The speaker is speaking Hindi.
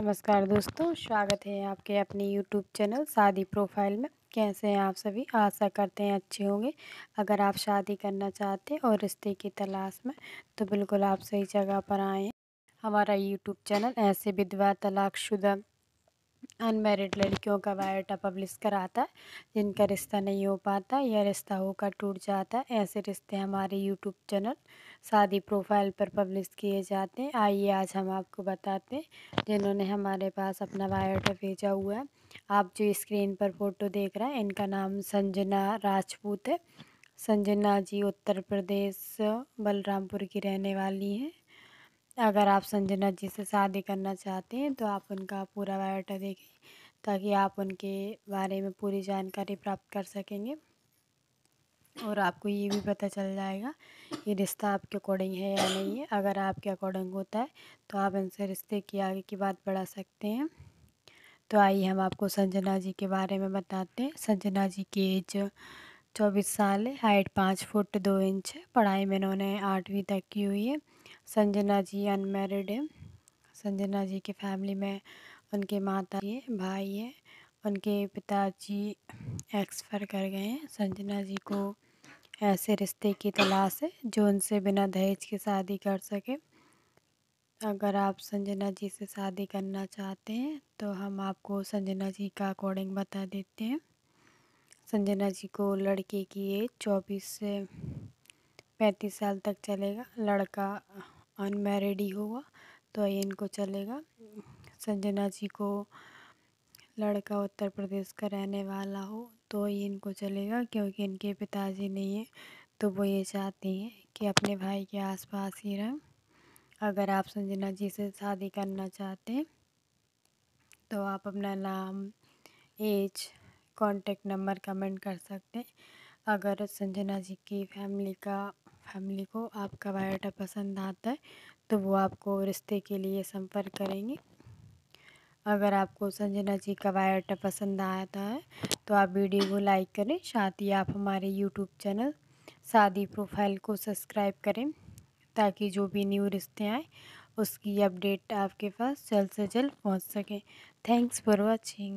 नमस्कार दोस्तों स्वागत है आपके अपने यूट्यूब चैनल शादी प्रोफाइल में कैसे हैं आप सभी आशा करते हैं अच्छे होंगे अगर आप शादी करना चाहते हैं और रिश्ते की तलाश में तो बिल्कुल आप सही जगह पर आए हैं हमारा यूट्यूब चैनल ऐसे विधवा तलाकशुदा अनमेरिड लड़कियों का बायोटा पब्लिश कराता है जिनका रिश्ता नहीं हो पाता या रिश्ता होकर टूट जाता है ऐसे रिश्ते हमारे यूट्यूब चैनल शादी प्रोफाइल पर पब्लिश किए जाते हैं आइए आज हम आपको बताते हैं जिन्होंने हमारे पास अपना बायोटा भेजा हुआ है आप जो स्क्रीन पर फ़ोटो देख रहे हैं इनका नाम संजना राजपूत है संजना जी उत्तर प्रदेश बलरामपुर की रहने वाली हैं अगर आप संजना जी से शादी करना चाहते हैं तो आप उनका पूरा बायोडाटा देखें ताकि आप उनके बारे में पूरी जानकारी प्राप्त कर सकेंगे और आपको ये भी पता चल जाएगा ये रिश्ता आपके अकॉर्डिंग है या नहीं है अगर आपके अकॉर्डिंग होता है तो आप इनसे रिश्ते की आगे की बात बढ़ा सकते हैं तो आइए हम आपको संजना जी के बारे में बताते हैं संजना जी की एज चौबीस साल है हाइट पाँच फुट दो इंच है पढ़ाई में इन्होंने आठवीं तक की हुई है संजना जी अनमेरिड है संजना जी के फैमिली में उनके माता जी भाई है उनके पिताजी एक्सफर कर गए हैं संजना जी को ऐसे रिश्ते की तलाश है जो उनसे बिना दहेज के शादी कर सके अगर आप संजना जी से शादी करना चाहते हैं तो हम आपको संजना जी का अकॉर्डिंग बता देते हैं संजना जी को लड़के की एज चौबीस से पैंतीस साल तक चलेगा लड़का अनमेरिड ही होगा तो ये इनको चलेगा संजना जी को लड़का उत्तर प्रदेश का रहने वाला हो तो ये इनको चलेगा क्योंकि इनके पिताजी नहीं है तो वो ये चाहती हैं कि अपने भाई के आसपास ही रहें अगर आप संजना जी से शादी करना चाहते हैं तो आप अपना नाम एज कांटेक्ट नंबर कमेंट कर सकते हैं अगर संजना जी की फैमिली का फैमिली को आपका बायोडाटा पसंद आता है तो वो आपको रिश्ते के लिए संपर्क करेंगे अगर आपको संजना जी का बायोडाटा पसंद आता है तो आप वीडियो को लाइक करें साथ ही आप हमारे यूट्यूब चैनल शादी प्रोफाइल को सब्सक्राइब करें ताकि जो भी न्यू रिश्ते आए उसकी अपडेट आपके पास जल्द से जल्द पहुँच सकें थैंक्स फॉर वॉचिंग